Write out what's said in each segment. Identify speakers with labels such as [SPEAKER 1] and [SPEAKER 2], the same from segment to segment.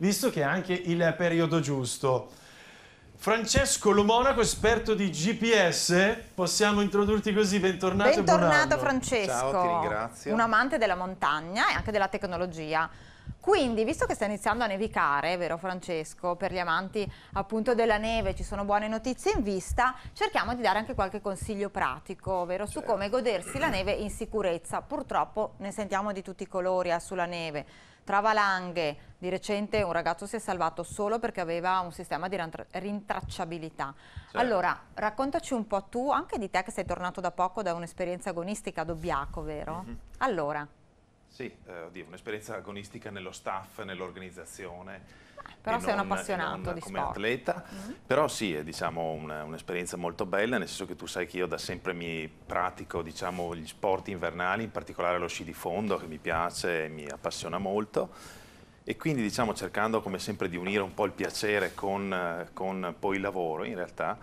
[SPEAKER 1] visto che è anche il periodo giusto. Francesco Lo Monaco, esperto di GPS, possiamo introdurti così, bentornato. Bentornato Francesco, Ciao, ti
[SPEAKER 2] ringrazio. un amante della montagna e anche della tecnologia. Quindi, visto che sta iniziando a nevicare, vero Francesco, per gli amanti appunto della neve ci sono buone notizie in vista, cerchiamo di dare anche qualche consiglio pratico, ovvero su certo. come godersi la neve in sicurezza. Purtroppo ne sentiamo di tutti i colori eh, sulla neve tra valanghe. Di recente un ragazzo si è salvato solo perché aveva un sistema di rintracciabilità. Certo. Allora, raccontaci un po' tu, anche di te che sei tornato da poco da un'esperienza agonistica ad Obbiaco, vero? Mm -hmm. Allora.
[SPEAKER 3] Sì, eh, oddio, un'esperienza agonistica nello staff, nell'organizzazione.
[SPEAKER 2] Ah, però sei non, un appassionato non, di come sport.
[SPEAKER 3] atleta, mm -hmm. però sì, è diciamo, un'esperienza un molto bella, nel senso che tu sai che io da sempre mi pratico diciamo, gli sport invernali, in particolare lo sci di fondo che mi piace e mi appassiona molto e quindi diciamo, cercando come sempre di unire un po' il piacere con, eh, con poi il lavoro in realtà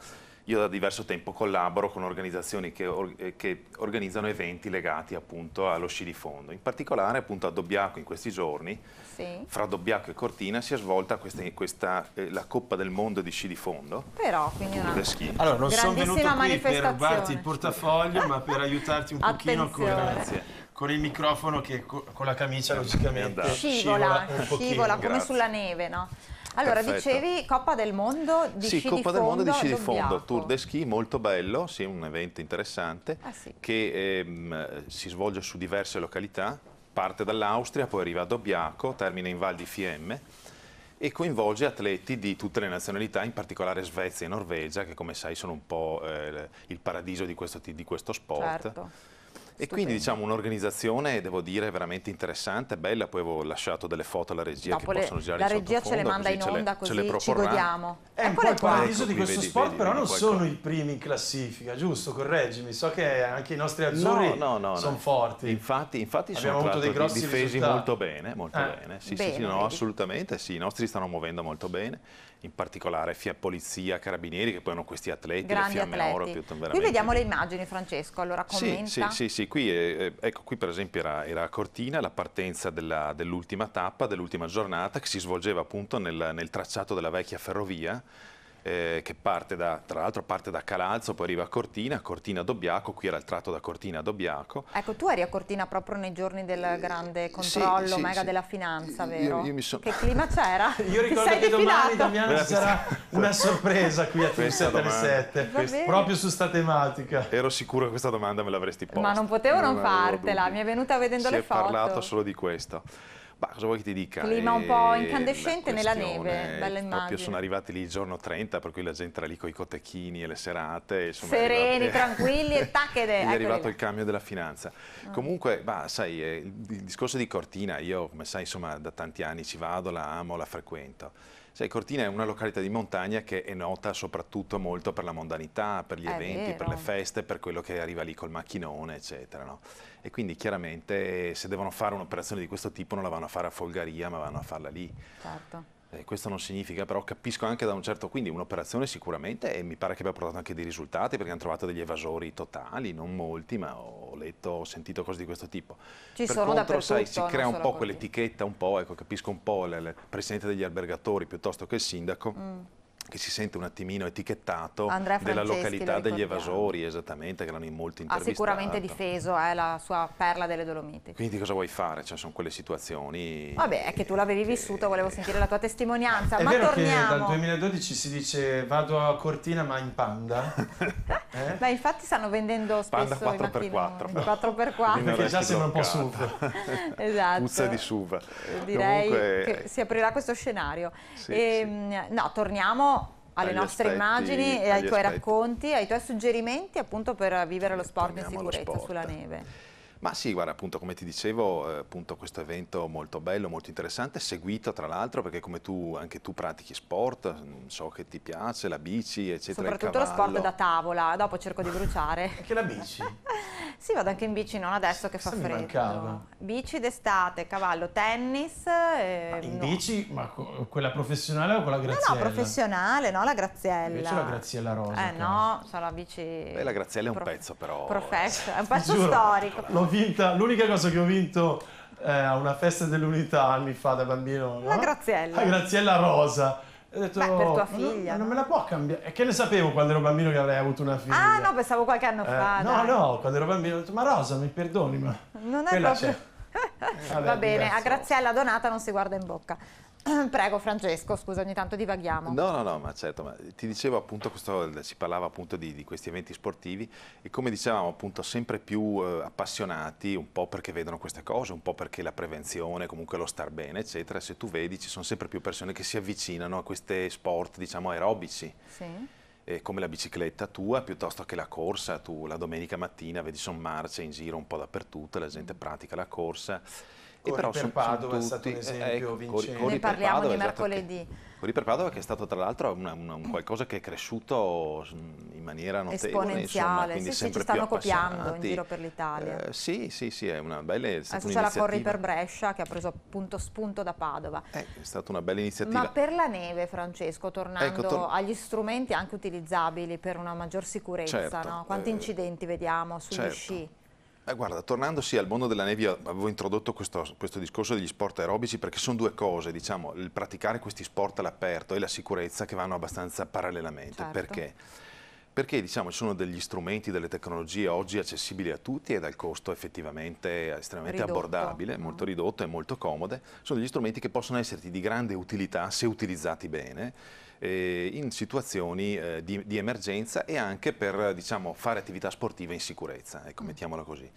[SPEAKER 3] io da diverso tempo collaboro con organizzazioni che, or eh, che organizzano eventi legati appunto allo sci di fondo. In particolare appunto a Dobbiaco in questi giorni, sì. fra Dobbiaco e Cortina, si è svolta questa, questa, eh, la Coppa del Mondo di sci di fondo. Però, quindi una schi. Allora,
[SPEAKER 2] non sono venuto qui per rubarti il
[SPEAKER 1] portafoglio, ma per aiutarti un pochino con, con, il microfono che con la camicia logicamente esatto. scivola, scivola, scivola come sulla
[SPEAKER 2] neve, no? Allora, Perfetto. dicevi Coppa del Mondo di sì, Sci Coppa di Fondo, del Mondo di Sci di Fondo, Tour
[SPEAKER 3] de Ski, molto bello, sì, un evento interessante ah, sì. che ehm, si svolge su diverse località, parte dall'Austria, poi arriva a Dobbiaco, termina in Val di Fiemme e coinvolge atleti di tutte le nazionalità, in particolare Svezia e Norvegia, che come sai sono un po' eh, il paradiso di questo, di questo sport. Certo. Stupendo. quindi diciamo un'organizzazione, devo dire, veramente interessante, bella, poi avevo lasciato delle foto alla regia Dopo che le, possono girare La regia ce le manda in onda così, ce le, così ce le ci godiamo.
[SPEAKER 2] È un ecco po' il paradiso di ecco questo vedi, sport,
[SPEAKER 1] vedi, però non sono i primi in classifica, giusto? Correggimi, so che anche i nostri azzurri no, no, no, sono forti.
[SPEAKER 3] Infatti, infatti Abbiamo sono avuto dei grossi difesi risultati. molto bene, molto eh. bene. Sì, bene, sì, no, assolutamente sì, i nostri stanno muovendo molto bene in particolare FIA Polizia, Carabinieri che poi hanno questi atleti, Grandi le fiamme atleti. oro. Piuttosto, qui vediamo le
[SPEAKER 2] immagini Francesco, allora commenta. Sì, sì, sì,
[SPEAKER 3] sì. Qui, eh, eh, ecco, qui per esempio era, era a Cortina la partenza dell'ultima dell tappa, dell'ultima giornata che si svolgeva appunto nel, nel tracciato della vecchia ferrovia eh, che parte da, tra l'altro parte da Calalzo, poi arriva a Cortina, Cortina Dobbiaco, qui era il tratto da Cortina Dobbiaco.
[SPEAKER 2] Ecco, tu eri a Cortina proprio nei giorni del eh, grande controllo sì, sì, mega sì. della finanza, vero? Io, io mi so... Che clima c'era? io ricordo che defilato? domani Damiano sarà
[SPEAKER 1] una sorpresa qui a Team 737,
[SPEAKER 2] proprio
[SPEAKER 3] su sta tematica. Ero sicuro che questa domanda me l'avresti posta. Ma non
[SPEAKER 2] potevo non, non fartela, mi è venuta vedendo si le foto. Si è parlato solo
[SPEAKER 3] di questo. Ma cosa vuoi che ti dica? Clima un po' eh, incandescente nella neve, bella immagine. Proprio sono arrivati lì il giorno 30, per cui la gente era lì con i cotechini e le serate. Sereni, arrivati... tranquilli e
[SPEAKER 2] tacchede. è ecco, arrivato
[SPEAKER 3] il cambio della finanza. Ah. Comunque, bah, sai, eh, il discorso di Cortina, io come sai, insomma, da tanti anni ci vado, la amo, la frequento Sai, Cortina è una località di montagna che è nota soprattutto molto per la mondanità, per gli è eventi, vero. per le feste, per quello che arriva lì col macchinone, eccetera. No? E quindi chiaramente eh, se devono fare un'operazione di questo tipo non la vanno a fare a Folgaria, ma vanno a farla lì. Certo. Eh, questo non significa, però capisco anche da un certo, quindi un'operazione sicuramente e mi pare che abbia portato anche dei risultati perché hanno trovato degli evasori totali, non molti, ma ho letto, ho sentito cose di questo tipo. Ci per sono contro, sai, si crea un po' quell'etichetta, un po', ecco, capisco un po' il presidente degli albergatori piuttosto che il sindaco. Mm che si sente un attimino etichettato della località degli evasori, esattamente, che l'hanno in molti intervistati. Ha sicuramente
[SPEAKER 2] difeso eh, la sua perla delle Dolomiti.
[SPEAKER 3] Quindi cosa vuoi fare? Cioè, sono quelle situazioni...
[SPEAKER 2] Vabbè, è che tu l'avevi che... vissuta, volevo sentire la tua testimonianza, è ma vero torniamo. che dal
[SPEAKER 1] 2012 si dice vado a Cortina ma in panda?
[SPEAKER 2] Eh? Beh, infatti stanno vendendo spesso Panda 4x4. 4x4. Perché già sembra un po'
[SPEAKER 3] SUV.
[SPEAKER 2] esatto. Puzza di
[SPEAKER 3] SUV. Direi Comunque... che
[SPEAKER 2] si aprirà questo scenario. Sì, e, ehm, sì. No, torniamo alle nostre aspetti, immagini e ai tuoi aspetti. racconti, ai tuoi suggerimenti appunto per vivere lo sport Torniamo in sicurezza sport. sulla neve.
[SPEAKER 3] Ma sì, guarda, appunto come ti dicevo, eh, appunto questo evento molto bello, molto interessante, seguito tra l'altro perché come tu, anche tu pratichi sport, mm, so che ti piace, la bici, eccetera, Soprattutto lo sport da
[SPEAKER 2] tavola, dopo cerco di bruciare. anche la bici? sì, vado anche in bici, non adesso che fa Se freddo. Bici d'estate, cavallo, tennis. Eh, in no.
[SPEAKER 1] bici? Ma quella professionale o quella graziella? No, no,
[SPEAKER 2] professionale, no, la graziella. Invece la
[SPEAKER 1] graziella rosa. Eh
[SPEAKER 2] no, sono la bici... Beh, la
[SPEAKER 1] graziella è un pezzo però. Eh.
[SPEAKER 2] Professo, è un pezzo storico. L'ho
[SPEAKER 1] vinta, l'unica cosa che ho vinto eh, a eh, una festa dell'unità anni fa da bambino. La
[SPEAKER 2] no? Graziella. La
[SPEAKER 1] Graziella Rosa. Ho detto, Beh, per tua figlia.
[SPEAKER 2] Non, non me la può cambiare. E
[SPEAKER 1] che ne sapevo quando ero bambino che avrei avuto una figlia? Ah, no,
[SPEAKER 2] pensavo qualche anno eh, fa. No, dai. no,
[SPEAKER 1] quando ero bambino ho detto, ma Rosa, mi perdoni, ma...
[SPEAKER 2] Non è proprio... c'è.
[SPEAKER 3] Eh, Va bene, diverso. a
[SPEAKER 2] Graziella Donata non si guarda in bocca. Prego Francesco, scusa ogni tanto divaghiamo.
[SPEAKER 3] No, no, no, ma certo, ma ti dicevo appunto, questo, si parlava appunto di, di, questi eventi sportivi e come dicevamo appunto sempre più eh, appassionati, un po' perché vedono queste cose, un po' perché la prevenzione, comunque lo star bene, eccetera, se tu vedi ci sono sempre più persone che si avvicinano a questi sport, diciamo, aerobici. Sì. Eh, come la bicicletta tua piuttosto che la corsa, tu la domenica mattina vedi sono marce in giro un po' dappertutto, la gente mm. pratica la corsa Corri però per Padova sono è stato un eh, esempio eh, vincente. Corri, ne parliamo Padova, di mercoledì. Esatto, Corri per Padova che è stato tra l'altro un qualcosa che è cresciuto in maniera notevole. Esponenziale, insomma, sì, sì, ci stanno copiando in giro per l'Italia. Eh, sì, sì, sì, è una bella iniziativa. Adesso c'è la Corri per
[SPEAKER 2] Brescia che ha preso appunto spunto da Padova. Eh, è
[SPEAKER 3] stata una bella iniziativa. Ma
[SPEAKER 2] per la neve, Francesco, tornando ecco, tor agli strumenti anche utilizzabili per una maggior sicurezza, certo, no? quanti eh, incidenti vediamo sugli certo. sci?
[SPEAKER 3] Eh, guarda, tornandosi al mondo della neve, avevo introdotto questo, questo, discorso degli sport aerobici perché sono due cose, diciamo, il praticare questi sport all'aperto e la sicurezza che vanno abbastanza parallelamente. Certo. Perché? Perché diciamo, ci sono degli strumenti, delle tecnologie oggi accessibili a tutti e dal costo effettivamente estremamente ridotto, abbordabile, no? Mm. molto ridotto e molto comode, sono degli strumenti che possono esserti di grande utilità se utilizzati bene eh, in situazioni eh, di, di, emergenza e anche per diciamo, fare attività sportive in sicurezza, ecco, mm. mettiamola così.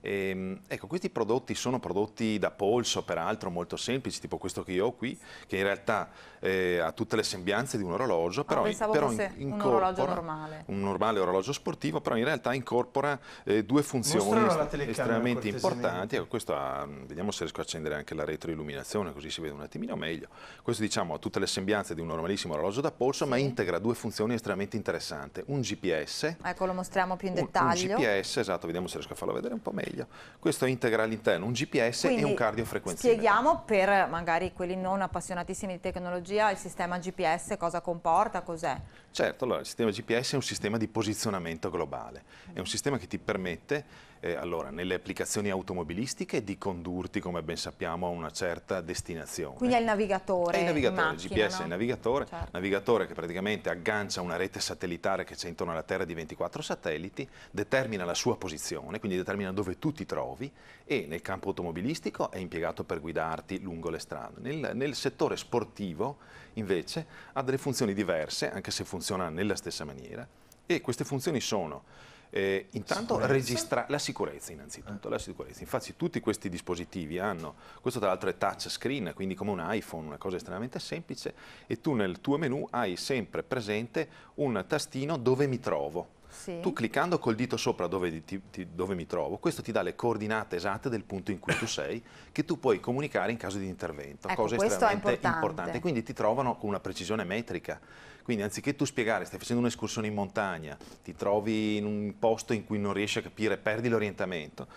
[SPEAKER 3] E, ehm, ecco, questi prodotti sono prodotti da polso, peraltro molto semplici, tipo questo che io ho qui, che in realtà eh, ha tutte le sembianze di un orologio, però, ah, però un orologio normale. Un normale orologio sportivo, però in realtà incorpora eh, due funzioni estremamente importanti. Ecco, questo ha, vediamo se riesco a accendere anche la retroilluminazione, così si vede un attimino meglio. Questo diciamo ha tutte le sembianze di un normalissimo orologio da polso, sì. ma integra due funzioni estremamente interessanti. Un GPS.
[SPEAKER 2] Ecco, lo mostriamo più in dettaglio. un
[SPEAKER 3] GPS, esatto, vediamo se riesco a farlo vedere un po' meglio meglio. Questo integra all'interno un GPS Quindi, e un cardiofrequenzimetro.
[SPEAKER 2] Spieghiamo per magari quelli non appassionatissimi di tecnologia il sistema GPS, cosa comporta, cos'è?
[SPEAKER 3] Certo, allora il sistema GPS è un sistema di posizionamento globale, è un sistema che ti permette eh, allora, nelle applicazioni automobilistiche di condurti, come ben sappiamo, a una certa destinazione.
[SPEAKER 2] Quindi è il navigatore. È il navigatore, macchina, il GPS no? è il
[SPEAKER 3] navigatore, certo. navigatore che praticamente aggancia una rete satellitare che c'è intorno alla Terra di 24 satelliti, determina la sua posizione, quindi determina dove tu ti trovi e nel campo automobilistico è impiegato per guidarti lungo le strade. Nel, nel settore sportivo invece ha delle funzioni diverse, anche se funziona nella stessa maniera, e queste funzioni sono eh, intanto sicurezza. registra la sicurezza innanzitutto, eh. la sicurezza. infatti tutti questi dispositivi hanno, questo tra l'altro è touch screen, quindi come un iPhone, una cosa estremamente semplice, e tu nel tuo menu hai sempre presente un tastino dove mi trovo, sì. Tu cliccando col dito sopra dove, ti, ti, dove, mi trovo, questo ti dà le coordinate esatte del punto in cui tu sei, che tu puoi comunicare in caso di intervento, ecco, cosa estremamente importante. importante. Quindi ti trovano con una precisione metrica. Quindi anziché tu spiegare, stai facendo un'escursione in montagna, ti trovi in un posto in cui non riesci a capire, perdi l'orientamento,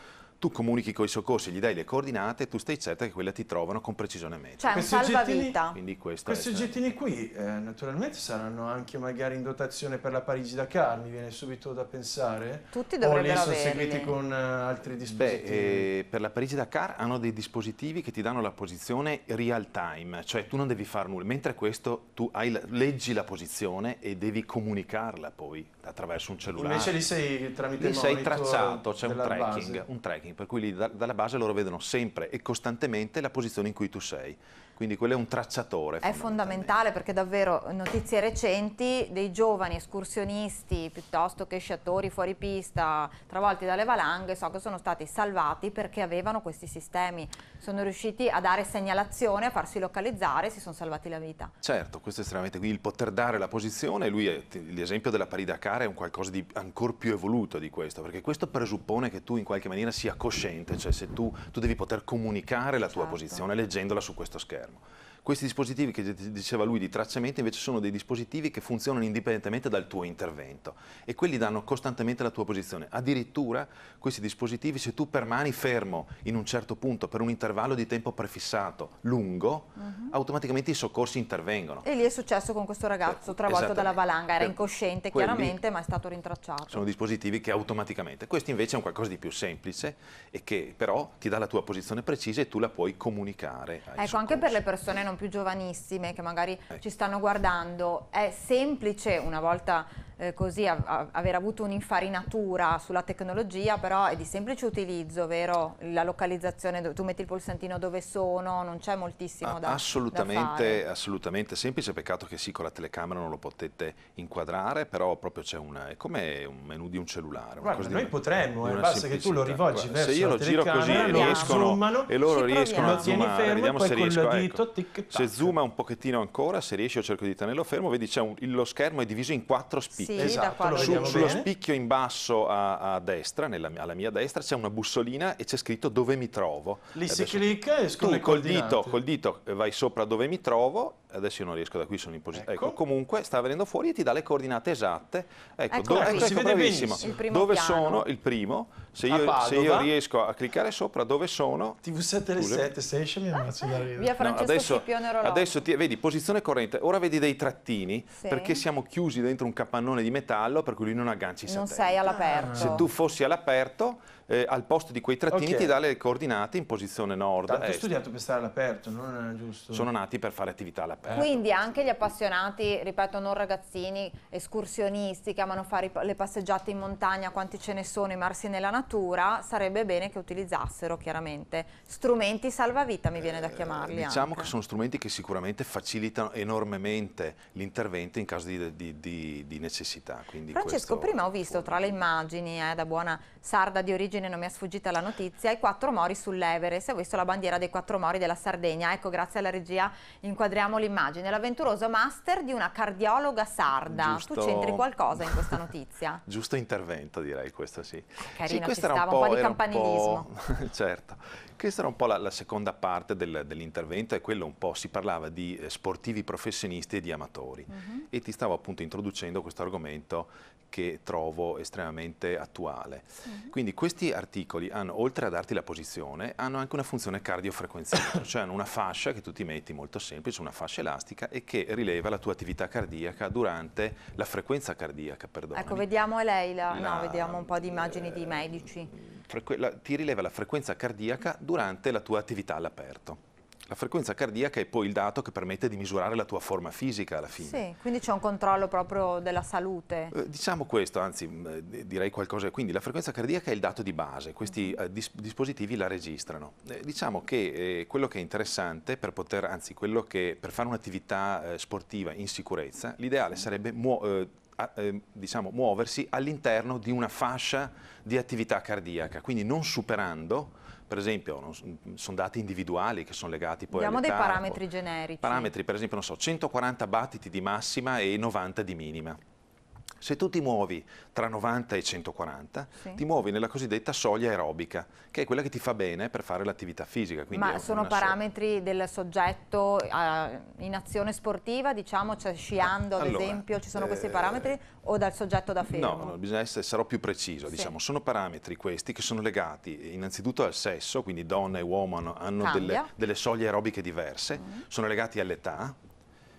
[SPEAKER 3] tu comunichi con i soccorsi, gli dai le coordinate, e tu stai certa che quelle ti trovano con precisione meglio. Cioè, questi salvavita. Oggettini, questi oggettini
[SPEAKER 1] qui, eh, naturalmente, saranno anche magari in dotazione per la Parigi Dakar, mi viene subito da pensare. Tutti dovrebbero averli. O lì sono seguiti con uh, altri
[SPEAKER 3] dispositivi? Beh, eh, per la Parigi Dakar hanno dei dispositivi che ti danno la posizione real time, cioè tu non devi fare nulla, mentre questo tu hai, leggi la posizione e devi comunicarla poi attraverso un cellulare. Invece lì sei tramite lì sei tracciato, c'è un tracking, un tracking, per cui lì da, dalla base loro vedono sempre e costantemente la posizione in cui tu sei quindi quello è un tracciatore. È
[SPEAKER 2] fondamentale perché davvero notizie recenti dei giovani escursionisti piuttosto che sciatori fuori pista travolti dalle valanghe so che sono stati salvati perché avevano questi sistemi, sono riusciti a dare segnalazione, a farsi localizzare e si sono salvati la vita.
[SPEAKER 3] Certo, questo è estremamente, quindi il poter dare la posizione, lui è, l'esempio della pari Dakar è un qualcosa di ancora più evoluto di questo, perché questo presuppone che tu in qualche maniera sia cosciente, cioè se tu, tu devi poter comunicare la tua certo. posizione leggendola su questo schermo. Palermo. Questi dispositivi che diceva lui di tracciamento invece sono dei dispositivi che funzionano indipendentemente dal tuo intervento e quelli danno costantemente la tua posizione. Addirittura questi dispositivi se tu permani fermo in un certo punto per un intervallo di tempo prefissato lungo, uh mhm. -huh. automaticamente i soccorsi intervengono.
[SPEAKER 2] E lì è successo con questo ragazzo eh, travolto dalla valanga, era incosciente chiaramente ma è stato rintracciato. Sono
[SPEAKER 3] dispositivi che automaticamente, questo invece è un qualcosa di più semplice e che però ti dà la tua posizione precisa e tu la puoi comunicare. Ecco,
[SPEAKER 2] soccorsi. anche per le persone non siano più giovanissime, che magari eh. ci stanno guardando, è semplice una volta eh, così a, aver avuto un'infarinatura sulla tecnologia, però è di semplice utilizzo, vero? La localizzazione, tu metti il pulsantino dove sono, non c'è moltissimo ah, da, assolutamente, da
[SPEAKER 3] Assolutamente semplice, peccato che sì, con la telecamera non lo potete inquadrare, però proprio c'è un, è come un menu di un cellulare. Guarda, noi potremmo, eh, basta che tu lo rivolgi Guarda, verso se io lo giro così e, riescono, e loro riescono a zoomare, fermo, vediamo se riesco. Ecco. Tic, se zooma un pochettino ancora, se riesci, io cerco di tenerlo fermo, vedi un, lo schermo è diviso in quattro spicchi. Sì, esatto, Su, sullo spicchio in basso a, a destra, nella, alla mia destra, c'è una bussolina e c'è scritto dove mi trovo. Lì Adesso si
[SPEAKER 1] clicca e scopre. tu col dito,
[SPEAKER 3] col dito eh, vai sopra dove mi trovo adesso io non riesco da qui, sono in posizione. Ecco. ecco. comunque sta venendo fuori e ti dà le coordinate esatte. Ecco, ecco, do, ecco, ecco bravissimo. Dove piano. sono? Il primo. Se io, se io, riesco a cliccare sopra, dove sono? TV7 alle 7,
[SPEAKER 1] se mi ammazzo da ridere.
[SPEAKER 2] Via Francesco no, adesso, Scipione Rolò. Adesso
[SPEAKER 3] ti, vedi, posizione corrente. Ora vedi dei trattini, sì. perché siamo chiusi dentro un capannone di metallo, per cui lui non agganci i Non sei
[SPEAKER 2] all'aperto. Se
[SPEAKER 3] tu fossi all'aperto eh, al posto di quei trattini okay. ti dà le coordinate in posizione nord. Tanto est. studiato
[SPEAKER 1] per stare all'aperto, non è eh, giusto.
[SPEAKER 3] Sono nati per fare attività all'aperto.
[SPEAKER 2] Quindi anche gli appassionati, ripeto, non ragazzini, escursionisti che amano fare le passeggiate in montagna, quanti ce ne sono, i marsi nella natura, sarebbe bene che utilizzassero chiaramente strumenti salvavita, mi viene da eh, chiamarli. Eh, diciamo anche. che
[SPEAKER 3] sono strumenti che sicuramente facilitano enormemente l'intervento in caso di, di, di, di necessità. Quindi Francesco,
[SPEAKER 2] prima ho visto tra le immagini eh, da buona sarda di origine Virginia non mi è sfuggita la notizia, i quattro mori sull'Everest, ho visto la bandiera dei quattro mori della Sardegna, ecco grazie alla regia inquadriamo l'immagine, l'avventuroso master di una cardiologa sarda, Giusto... tu c'entri qualcosa in questa notizia?
[SPEAKER 3] Giusto intervento direi questo sì. Ah, Carino, sì, questa ci stava un po', un po di campanilismo. po'... certo, questa era un po' la, la seconda parte del, dell'intervento, è quello un po', si parlava di eh, sportivi professionisti e di amatori uh mm-hmm. -huh. e ti stavo appunto introducendo questo argomento che trovo estremamente attuale. Uh -huh. Quindi questi articoli hanno, oltre a darti la posizione, hanno anche una funzione cardiofrequenziale, cioè hanno una fascia che tu ti metti molto semplice, una fascia elastica e che rileva la tua attività cardiaca durante la frequenza cardiaca, perdono. Ecco,
[SPEAKER 2] vediamo lei, la, la, no, vediamo un po' di immagini eh, di medici.
[SPEAKER 3] La, ti rileva la frequenza cardiaca durante durante la tua attività all'aperto. La frequenza cardiaca è poi il dato che permette di misurare la tua forma fisica alla fine.
[SPEAKER 2] Sì, quindi c'è un controllo proprio della salute.
[SPEAKER 3] Eh, diciamo questo, anzi mm, eh, direi qualcosa. Quindi la frequenza cardiaca è il dato di base, questi mhm. eh, dis dispositivi la registrano. Eh, diciamo che eh, quello che è interessante per poter, anzi quello che per fare un'attività sportiva in sicurezza, l'ideale mhm. sarebbe a, eh, diciamo, muoversi all'interno di una fascia di attività cardiaca, quindi non superando per esempio non, sono dati individuali che sono legati poi Diamo dei parametri
[SPEAKER 2] ecco. generici. Parametri
[SPEAKER 3] per esempio, so, 140 battiti di massima e 90 di minima. Se tu ti muovi tra 90 e 140, sì. ti muovi nella cosiddetta soglia aerobica, che è quella che ti fa bene per fare l'attività fisica. Ma sono parametri
[SPEAKER 2] soglia. del soggetto uh, in azione sportiva, diciamo, cioè sciando ad allora, esempio, ci sono eh, questi parametri o dal soggetto da fermo? No, no
[SPEAKER 3] bisogna essere, sarò più preciso, sì. diciamo, sono parametri questi che sono legati innanzitutto al sesso, quindi donna e uomo hanno, hanno delle, delle, soglie aerobiche diverse, mm. sono legati all'età,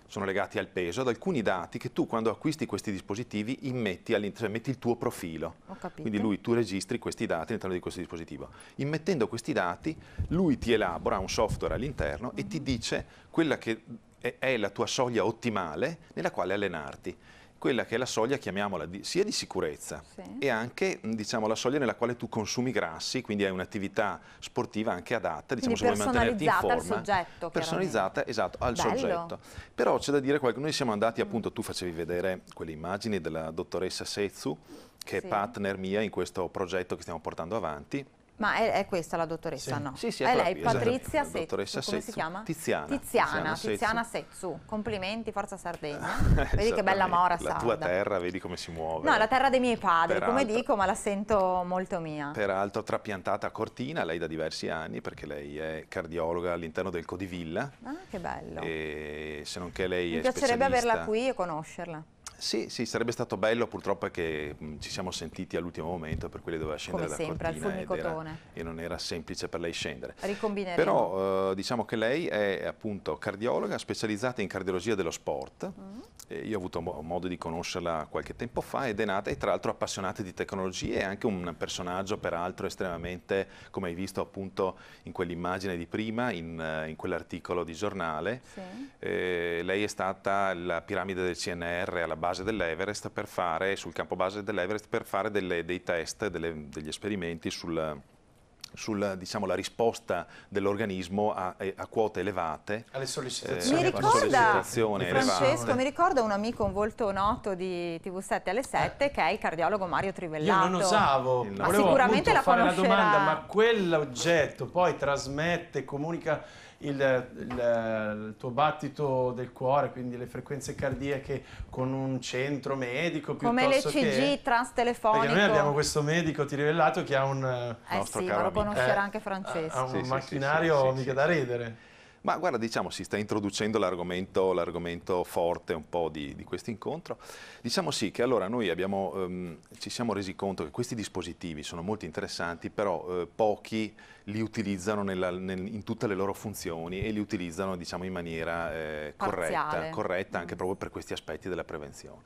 [SPEAKER 3] sono legati al peso, ad alcuni dati che tu quando acquisti questi dispositivi immetti all'interno, cioè metti il tuo profilo. Quindi lui, tu registri questi dati all'interno di questo dispositivo. Immettendo questi dati, lui ti elabora un software all'interno mm -hmm. e ti dice quella che è la tua soglia ottimale nella quale allenarti quella che è la soglia, chiamiamola, di, sia di sicurezza sì. e anche diciamo, la soglia nella quale tu consumi grassi, quindi hai un'attività sportiva anche adatta, diciamo, se vuoi mantenerti in forma. Personalizzata al soggetto. Personalizzata, esatto, al Bello. soggetto. Però c'è da dire qualcosa, noi siamo andati mm. appunto, tu facevi vedere quelle immagini della dottoressa Sezu, che sì. è partner mia in questo progetto che stiamo portando avanti,
[SPEAKER 2] ma è, è, questa la dottoressa, sì. no? Sì, sì, è, è lei, esatto. Patrizia esatto. Dottoressa Setsu. Come si chiama? Tiziana. Tiziana, Tiziana, Tiziana Setsu. Complimenti, Forza Sardegna. vedi che bella mora La tua
[SPEAKER 3] terra, vedi come si muove. No, la
[SPEAKER 2] terra dei miei padri, Peraltro, come dico, ma la sento molto mia.
[SPEAKER 3] Peraltro trapiantata a Cortina, lei da diversi anni, perché lei è cardiologa all'interno del Codivilla.
[SPEAKER 2] Ah, che bello.
[SPEAKER 3] E se non che lei Mi è Mi piacerebbe averla qui
[SPEAKER 2] e conoscerla.
[SPEAKER 3] Sì, sì, sarebbe stato bello, purtroppo è che ci siamo sentiti all'ultimo momento per cui lei doveva scendere Come sempre, sempre, cortina era, e non era semplice per lei scendere. Ricombineremo. Però eh, diciamo che lei è appunto cardiologa specializzata in cardiologia dello sport. Mm. io ho avuto mo modo di conoscerla qualche tempo fa ed è nata e tra l'altro appassionata di tecnologie e anche un personaggio peraltro estremamente, come hai visto appunto in quell'immagine di prima, in, eh, in quell'articolo di giornale. Sì. Eh, lei è stata la piramide del CNR alla base base dell'Everest per fare, sul campo base dell'Everest per fare delle, dei test, delle, degli esperimenti sul, sulla diciamo, risposta dell'organismo a, a, quote elevate.
[SPEAKER 1] Alle sollecitazioni.
[SPEAKER 3] Eh, mi ricorda, Francesco, mi
[SPEAKER 2] ricorda un amico, un volto noto di TV7 alle 7, eh. che è il cardiologo Mario Trivellato. Io non osavo. Ma sicuramente la conoscerà. fare la domanda, ma
[SPEAKER 1] quell'oggetto poi trasmette, comunica il, il, il, tuo battito del cuore, quindi le frequenze cardiache con un centro medico Come l'ECG
[SPEAKER 2] transtelefonico. Perché noi abbiamo
[SPEAKER 1] questo medico tirivelato che ha un... Eh
[SPEAKER 3] nostro sì, ma lo conoscerà eh, anche
[SPEAKER 2] Francesco. Ha un sì,
[SPEAKER 3] macchinario sì, sì, mica da ridere. Ma guarda, diciamo, si sta introducendo l'argomento forte un po' di, di questo incontro. Diciamo sì che allora noi abbiamo, ehm, ci siamo resi conto che questi dispositivi sono molto interessanti, però eh, pochi li utilizzano nella, nel, in tutte le loro funzioni e li utilizzano diciamo, in maniera eh, corretta, corretta, anche mm. proprio per questi aspetti della prevenzione.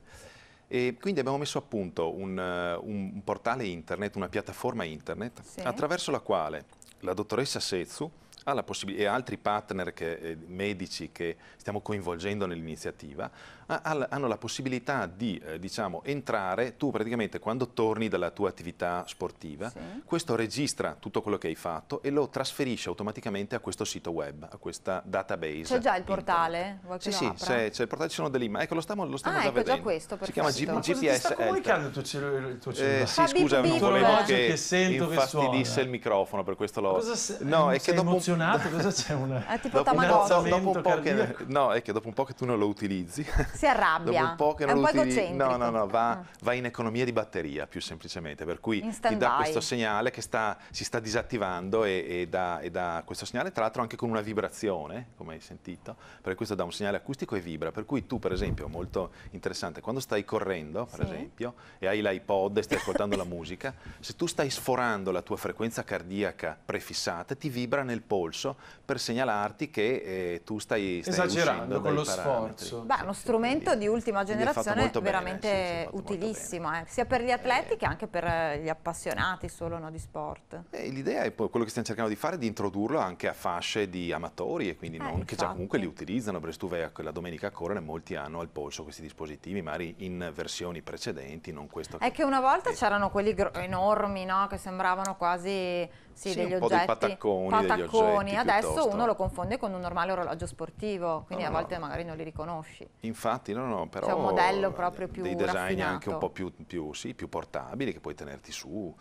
[SPEAKER 3] E quindi abbiamo messo a punto un, eh, un portale internet, una piattaforma internet, sì. attraverso la quale la dottoressa Setsu ha la possibilità, e altri partner che, eh, medici che stiamo coinvolgendo nell'iniziativa hanno la possibilità di eh, diciamo, entrare, tu praticamente quando torni dalla tua attività sportiva, sì. questo registra tutto quello che hai fatto e lo trasferisce automaticamente a questo sito web, a questa database. C'è già
[SPEAKER 2] il portale? Sì, sì, c'è,
[SPEAKER 3] il portale, ci sono delle immagini. Ecco, lo stiamo, lo stiamo ah, già ecco vedendo. Già questo, si chiama G- Ma GPS. Ma sta comunicando ecco. il tuo, il tuo cellulare? Eh, sì, scusa, non volevo che, che infastidisse che il microfono per questo lo... Cosa se... No, è che
[SPEAKER 1] dopo un emozionato, cosa c'è? Una,
[SPEAKER 2] eh, tipo dopo, no, dopo un po che,
[SPEAKER 3] no, è che dopo un po' che tu non lo utilizzi.
[SPEAKER 2] Si arrabbia, dopo un po che non è un po' egocentrico. No, no, no, va,
[SPEAKER 3] mm. va, in economia di batteria più semplicemente, per cui ti dà questo segnale che sta, si sta disattivando e, e, dà, e dà questo segnale, tra l'altro anche con una vibrazione, come hai sentito, perché questo dà un segnale acustico e vibra, per cui tu per esempio, molto interessante, quando stai correndo per sì. esempio e hai l'iPod e stai ascoltando la musica, se tu stai sforando la tua frequenza cardiaca prefissata ti vibra nel polso polso per segnalarti che eh, tu stai, stai esagerando con lo parametri. sforzo.
[SPEAKER 2] Beh, uno strumento Quindi, di ultima generazione veramente sì, utilissimo, eh, sia per gli atleti eh. che anche per eh, gli appassionati solo no, di sport.
[SPEAKER 3] Eh, l'idea è poi quello che stiamo cercando di fare è di introdurlo anche a fasce di amatori e quindi eh, non che già comunque li utilizzano, perché se tu vai a quella domenica a correre molti hanno al polso questi dispositivi, magari in versioni precedenti, non questo. È che,
[SPEAKER 2] che una volta c'erano quelli enormi, no, che sembravano quasi sì, sì, degli oggetti, dei patacconi, patacconi degli pulsantoni, adesso uno lo confonde con un normale orologio sportivo, quindi no, no, a volte no. magari non li riconosci.
[SPEAKER 3] Infatti, no, no, però... C'è un modello proprio più Dei design raffinato. anche un po' più, più, sì, più portabili che puoi tenerti su.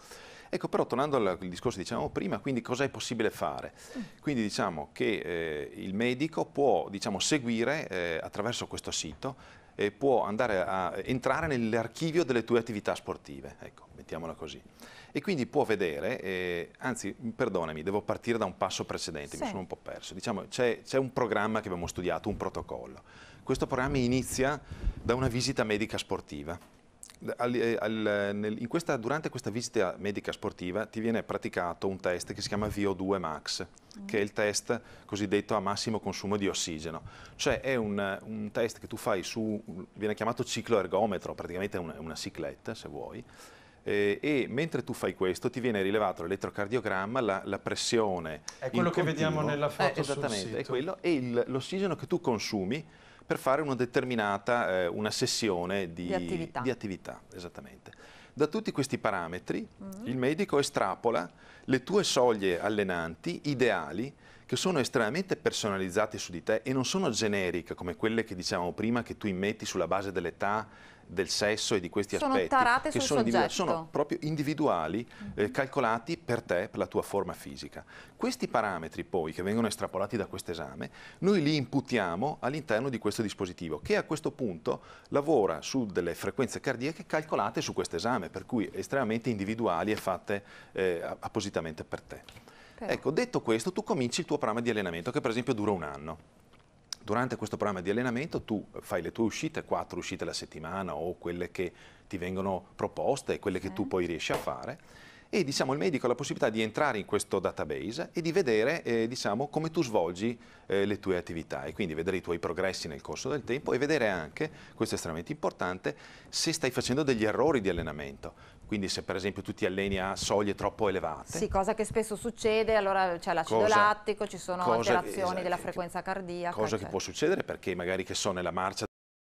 [SPEAKER 3] Ecco, però tornando al discorso che dicevamo prima, quindi cosa è possibile fare? Mm. Quindi diciamo che eh, il medico può diciamo, seguire eh, attraverso questo sito eh, può andare a entrare nell'archivio delle tue attività sportive, ecco, mettiamola così e quindi può vedere, eh, anzi perdonami, devo partire da un passo precedente, sì. mi sono un po' perso. Diciamo, c'è un programma che abbiamo studiato, un protocollo. Questo programma inizia da una visita medica sportiva. Al, eh, al, nel, questa, durante questa visita medica sportiva ti viene praticato un test che si chiama VO2 max, che è il test cosiddetto a massimo consumo di ossigeno. Cioè è un, un test che tu fai su, viene chiamato ciclo ergometro, praticamente è una, una cicletta se vuoi, eh, e mentre tu fai questo ti viene rilevato l'elettrocardiogramma, la, la pressione. È quello che continuo. vediamo nella eh, foto eh, Esattamente, è quello e l'ossigeno che tu consumi per fare una determinata, eh, una sessione di, di, attività. di attività. Esattamente. Da tutti questi parametri mm. il medico estrapola le tue soglie allenanti ideali che sono estremamente personalizzate su di te e non sono generiche come quelle che dicevamo prima che tu immetti sulla base dell'età, del sesso e di questi sono aspetti tarate che sul sono, sono proprio individuali, mm. eh, calcolati per te, per la tua forma fisica. Questi parametri poi che vengono estrapolati da questo esame, noi li imputiamo all'interno di questo dispositivo che a questo punto lavora su delle frequenze cardiache calcolate su questo esame, per cui estremamente individuali e fatte eh, appositamente per te. Però. Ecco, detto questo, tu cominci il tuo programma di allenamento che per esempio dura un anno durante questo programma di allenamento tu fai le tue uscite, quattro uscite alla settimana o quelle che ti vengono proposte, quelle che tu poi riesci a fare e diciamo, il medico ha la possibilità di entrare in questo database e di vedere eh, diciamo, come tu svolgi eh, le tue attività e quindi vedere i tuoi progressi nel corso del tempo e vedere anche, questo è estremamente importante, se stai facendo degli errori di allenamento, quindi se per esempio tu ti alleni a soglie troppo elevate. Sì,
[SPEAKER 2] cosa che spesso succede, allora c'è l'acido lattico, ci sono cosa, alterazioni esatto, della frequenza cardiaca. Cosa cioè. che
[SPEAKER 3] può succedere perché magari che so nella marcia